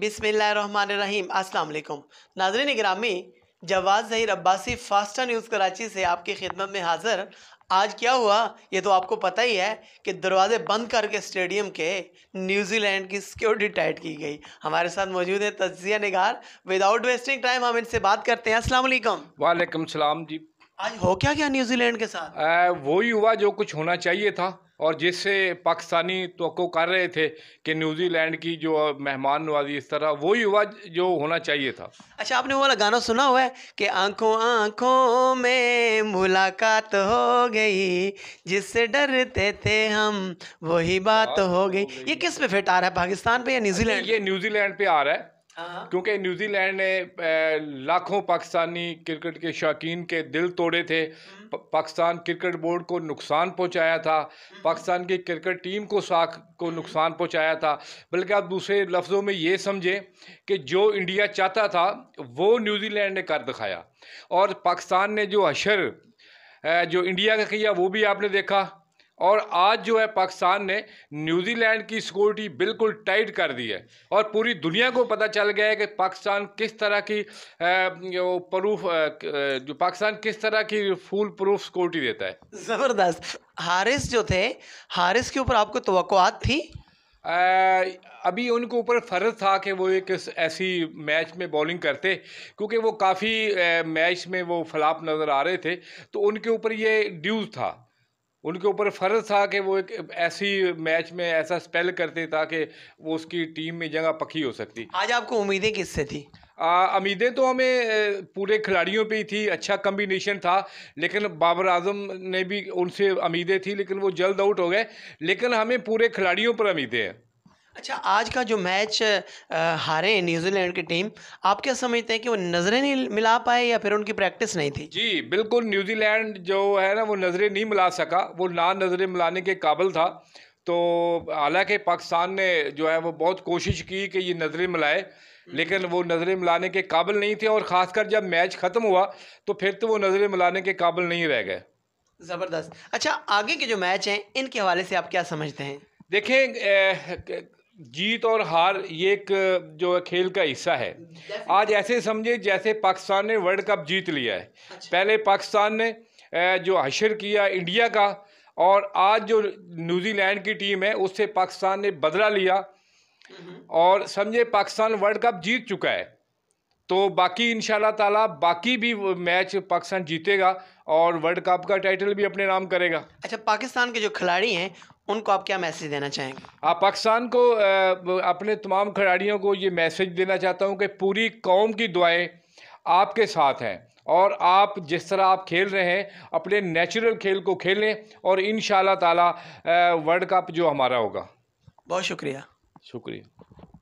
बिसमीम अस्सलाम नाजरन ग्रामी जवाद जहीर अब्बासी फास्टा न्यूज़ कराची से आपकी खिदमत में हाजिर आज क्या हुआ ये तो आपको पता ही है कि दरवाज़े बंद करके स्टेडियम के न्यूजीलैंड की सिक्योरिटी टाइट की गई हमारे साथ मौजूद है तजिया निगार विदाउट वेस्टिंग टाइम हम इनसे बात करते हैं अस्सलाम वालेकुम वालेकुम सलाम जी आज हो क्या क्या न्यूजीलैंड के साथ वो ही हुआ जो कुछ होना चाहिए था और जिससे पाकिस्तानी तो कर रहे थे कि न्यूजीलैंड की जो मेहमान नवाजी इस तरह वो हुआ जो होना चाहिए था अच्छा आपने वो वाला गाना सुना हुआ है कि आंखों आंखों में मुलाकात हो गई जिससे डरते थे हम वही बात हाँ, हो गई ये किस पे फिट आ रहा है पाकिस्तान पे या न्यूजीलैंड ये न्यूजीलैंड पे आ रहा है हाँ। क्योंकि न्यूजीलैंड ने लाखों पाकिस्तानी क्रिकेट के शौकीन के दिल तोड़े थे हम्म। पाकिस्तान क्रिकेट बोर्ड को नुकसान पहुंचाया था हम्म। पाकिस्तान की क्रिकेट टीम को साख को हम्म। नुकसान पहुंचाया था बल्कि आप दूसरे लफ्ज़ों में ये समझें कि जो इंडिया चाहता था वो न्यूजीलैंड ने कर दिखाया और पाकिस्तान ने जो अशर जो इंडिया का किया वो भी आपने देखा और आज जो है पाकिस्तान ने न्यूजीलैंड की सिक्योरिटी बिल्कुल टाइट कर दी है और पूरी दुनिया को पता चल गया है कि पाकिस्तान किस तरह की प्रूफ जो पाकिस्तान किस तरह की फुल प्रूफ सिक्योरिटी देता है ज़बरदस्त हारिस जो थे हारिस के ऊपर आपको तो थी आ, अभी उनके ऊपर फ़र्ज था कि वो एक ऐसी मैच में बॉलिंग करते क्योंकि वो काफ़ी मैच में वो फ्लाप नज़र आ रहे थे तो उनके ऊपर ये ड्यूज़ था उनके ऊपर फ़र्ज़ था कि वो एक ऐसी मैच में ऐसा स्पेल करते ताकि वो उसकी टीम में जगह पक्की हो सकती आज आपको उम्मीदें किससे थी उम्मीदें तो हमें पूरे खिलाड़ियों पे ही थी अच्छा कम्बिनेशन था लेकिन बाबर आजम ने भी उनसे उम्मीदें थी लेकिन वो जल्द आउट हो गए लेकिन हमें पूरे खिलाड़ियों पर उम्मीदें हैं अच्छा आज का जो मैच हारे न्यूजीलैंड की टीम आप क्या समझते हैं कि वो नज़रें नहीं मिला पाए या फिर उनकी प्रैक्टिस नहीं थी जी बिल्कुल न्यूजीलैंड जो है ना वो नज़रें नहीं मिला सका वो ना नज़रें मिलाने के काबिल था तो हालांकि पाकिस्तान ने जो है वो बहुत कोशिश की कि ये नज़रें मिलाए हम्म। लेकिन वो नज़रें मिलाने के काबिल नहीं थे और ख़ासकर जब मैच ख़त्म हुआ तो फिर तो वो नज़रें मिलाने के काबिल नहीं रह गए ज़बरदस्त अच्छा आगे के जो मैच हैं इनके हवाले से आप क्या समझते हैं देखें जीत और हार ये एक जो खेल का हिस्सा है आज ऐसे समझे जैसे पाकिस्तान ने वर्ल्ड कप जीत लिया है अच्छा। पहले पाकिस्तान ने जो हशर किया इंडिया का और आज जो न्यूजीलैंड की टीम है उससे पाकिस्तान ने बदला लिया हम्म। और समझे पाकिस्तान वर्ल्ड कप जीत चुका है तो बाकी इन ताला बाकी भी मैच पाकिस्तान जीतेगा और वर्ल्ड कप का टाइटल भी अपने नाम करेगा अच्छा पाकिस्तान के जो खिलाड़ी हैं उनको आप क्या मैसेज देना चाहेंगे आप पाकिस्तान को अपने तमाम खिलाड़ियों को ये मैसेज देना चाहता हूँ कि पूरी कौम की दुआएँ आपके साथ हैं और आप जिस तरह आप खेल रहे हैं अपने नेचुरल खेल को खेलें और इन ताला वर्ल्ड कप जो हमारा होगा बहुत शुक्रिया शुक्रिया